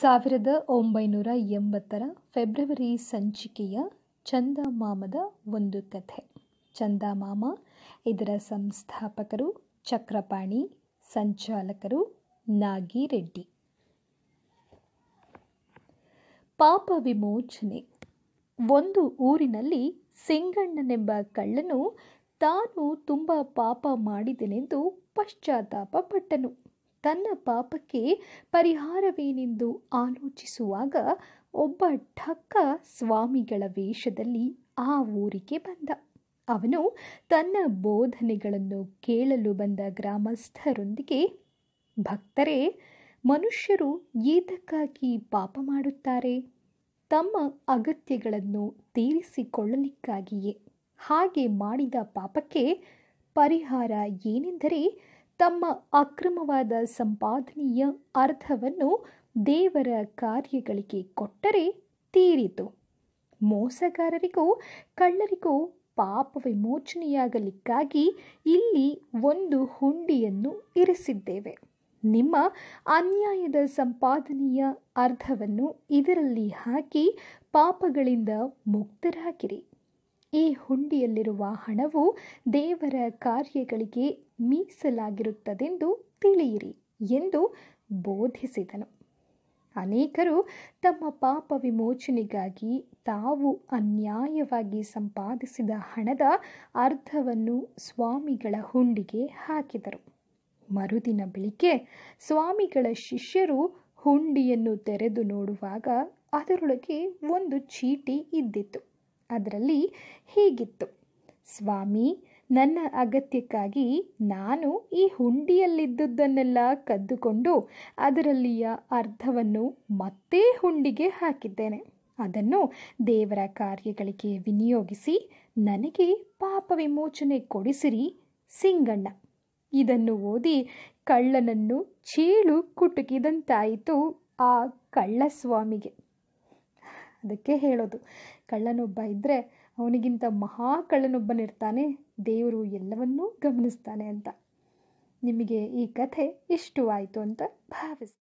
ಸಾವಿರದ ಒಂಬೈನೂರ ಎಂಬತ್ತರ ಫೆಬ್ರವರಿ ಸಂಚಿಕೆಯ ಚಂದಮಾಮದ ಒಂದು ಕಥೆ ಚಂದಮಾಮ ಇದರ ಸಂಸ್ಥಾಪಕರು ಚಕ್ರಪಾಣಿ ಸಂಚಾಲಕರು ನಾಗಿರೆಡ್ಡಿ ಪಾಪ ವಿಮೋಚನೆ ಒಂದು ಊರಿನಲ್ಲಿ ಸಿಂಗಣ್ಣನೆಂಬ ಕಳ್ಳನು ತಾನು ತುಂಬ ಪಾಪ ಮಾಡಿದೆನೆಂದು ಪಶ್ಚಾತ್ತಾಪ ಪಟ್ಟನು ತನ್ನ ಪಾಪಕ್ಕೆ ಪರಿಹಾರವೇನೆಂದು ಆಲೋಚಿಸುವಾಗ ಒಬ್ಬ ಠಕ್ಕ ಸ್ವಾಮಿಗಳ ವೇಷದಲ್ಲಿ ಆ ಊರಿಗೆ ಬಂದ ಅವನು ತನ್ನ ಬೋಧನೆಗಳನ್ನು ಕೇಳಲು ಬಂದ ಗ್ರಾಮಸ್ಥರೊಂದಿಗೆ ಭಕ್ತರೇ ಮನುಷ್ಯರು ಏತಕ್ಕಾಗಿ ಪಾಪ ಮಾಡುತ್ತಾರೆ ತಮ್ಮ ಅಗತ್ಯಗಳನ್ನು ತೀರಿಸಿಕೊಳ್ಳಲಿಕ್ಕಾಗಿಯೇ ಹಾಗೆ ಮಾಡಿದ ಪಾಪಕ್ಕೆ ಪರಿಹಾರ ಏನೆಂದರೆ ತಮ್ಮ ಅಕ್ರಮವಾದ ಸಂಪಾದನೆಯ ಅರ್ಥವನ್ನು ದೇವರ ಕಾರ್ಯಗಳಿಗೆ ಕೊಟ್ಟರೆ ತೀರಿತು ಮೋಸಗಾರರಿಗೂ ಕಳ್ಳರಿಗೂ ಪಾಪ ವಿಮೋಚನೆಯಾಗಲಿಕ್ಕಾಗಿ ಇಲ್ಲಿ ಒಂದು ಹುಂಡಿಯನ್ನು ಇರಿಸಿದ್ದೇವೆ ನಿಮ್ಮ ಅನ್ಯಾಯದ ಸಂಪಾದನೆಯ ಅರ್ಧವನ್ನು ಇದರಲ್ಲಿ ಹಾಕಿ ಪಾಪಗಳಿಂದ ಮುಕ್ತರಾಗಿರಿ ಈ ಹುಂಡಿಯಲ್ಲಿರುವ ಹಣವು ದೇವರ ಕಾರ್ಯಗಳಿಗೆ ಮೀಸಲಾಗಿರುತ್ತದೆಂದು ತಿಳಿಯಿರಿ ಎಂದು ಬೋಧಿಸಿದನು ಅನೇಕರು ತಮ್ಮ ಪಾಪ ವಿಮೋಚನೆಗಾಗಿ ತಾವು ಅನ್ಯಾಯವಾಗಿ ಸಂಪಾದಿಸಿದ ಹಣದ ಅರ್ಧವನ್ನು ಸ್ವಾಮಿಗಳ ಹುಂಡಿಗೆ ಹಾಕಿದರು ಮರುದಿನ ಬೆಳಿಗ್ಗೆ ಸ್ವಾಮಿಗಳ ಶಿಷ್ಯರು ಹುಂಡಿಯನ್ನು ತೆರೆದು ನೋಡುವಾಗ ಅದರೊಳಗೆ ಒಂದು ಚೀಟಿ ಇದ್ದಿತ್ತು ಅದರಲ್ಲಿ ಹೀಗಿತ್ತು ಸ್ವಾಮಿ ನನ್ನ ಅಗತ್ಯಕ್ಕಾಗಿ ನಾನು ಈ ಹುಂಡಿಯಲ್ಲಿದ್ದುದನ್ನೆಲ್ಲ ಕದ್ದುಕೊಂಡು ಅದರಲ್ಲಿಯ ಅರ್ಧವನ್ನು ಮತ್ತೆ ಹುಂಡಿಗೆ ಹಾಕಿದ್ದೇನೆ ಅದನ್ನು ದೇವರ ಕಾರ್ಯಗಳಿಗೆ ವಿನಿಯೋಗಿಸಿ ನನಗೆ ಪಾಪ ವಿಮೋಚನೆ ಕೊಡಿಸಿರಿ ಸಿಂಗಣ್ಣ ಇದನ್ನು ಓದಿ ಕಳ್ಳನನ್ನು ಚೇಳು ಕುಟುಕಿದಂತಾಯಿತು ಆ ಕಳ್ಳಸ್ವಾಮಿಗೆ ಅದಕ್ಕೆ ಹೇಳೋದು ಕಳ್ಳನೊಬ್ಬ ಇದ್ದರೆ ಅವನಿಗಿಂತ ಮಹಾ ಕಳ್ಳನೊಬ್ಬನಿರ್ತಾನೆ ದೇವರು ಎಲ್ಲವನ್ನೂ ಗಮನಿಸ್ತಾನೆ ಅಂತ ನಿಮಗೆ ಈ ಕಥೆ ಇಷ್ಟವಾಯಿತು ಅಂತ ಭಾವಿಸ್ತೀನಿ